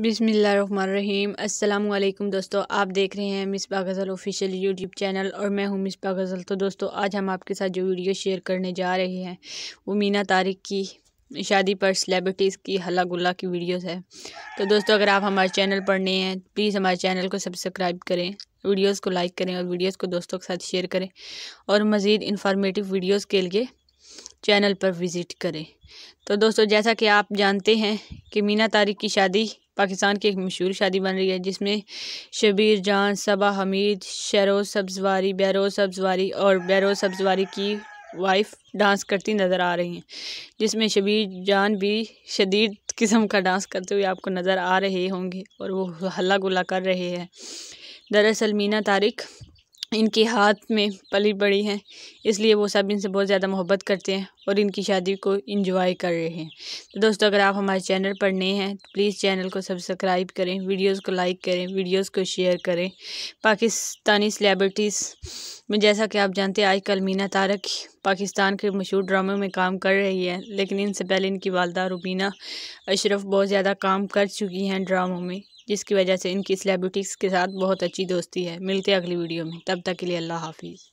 बिसमीम अल्लाम दोस्तों आप देख रहे हैं Misbah Ghazal official YouTube channel और मैं हूं मिसबा गज़ल तो दोस्तों आज हम आपके साथ जो वीडियो शेयर करने जा रहे हैं वो मीना तारिक की शादी पर सेलेब्रिटीज़ की हल्ला गुल्ला की वीडियोस है तो दोस्तों अगर आप हमारे चैनल पर नए हैं प्लीज़ हमारे चैनल को सब्सक्राइब करें वीडियोज़ को लाइक करें और वीडियोज़ को दोस्तों के साथ शेयर करें और मज़ीद इन्फॉर्मेटिव वीडियोज़ के लिए चैनल पर विज़िट करें तो दोस्तों जैसा कि आप जानते हैं कि मीना तारिक की शादी पाकिस्तान की एक मशहूर शादी बन रही है जिसमें शबीर जान सबा हमीद शरो सब्जवारी बैरो सब्जवारी और बैरो सब्जवारी की वाइफ डांस करती नज़र आ रही हैं जिसमें शबीर जान भी शदीद किस्म का डांस करते हुए आपको नज़र आ रहे होंगे और वो हल्ला गुल्ला कर रहे हैं दरअसल मीना तारिक इनके हाथ में पली बड़ी हैं इसलिए वो सब इनसे बहुत ज़्यादा मोहब्बत करते हैं और इनकी शादी को इंजॉय कर रहे हैं तो दोस्तों अगर आप हमारे चैनल पर नए हैं तो प्लीज़ चैनल को सब्सक्राइब करें वीडियोस को लाइक करें वीडियोस को शेयर करें पाकिस्तानी सेलेब्रिटीज़ में जैसा कि आप जानते हैं आजकल मीना तारक पाकिस्तान के मशहूर ड्रामों में काम कर रही है लेकिन इनसे पहले इनकी वालदा रुबीना अशरफ बहुत ज़्यादा काम कर चुकी हैं ड्रामों में जिसकी वजह से इनकी सेलिब्रिटीज़ के साथ बहुत अच्छी दोस्ती है मिलते हैं अगली वीडियो में तब तक के लिए अल्लाह हाफिज़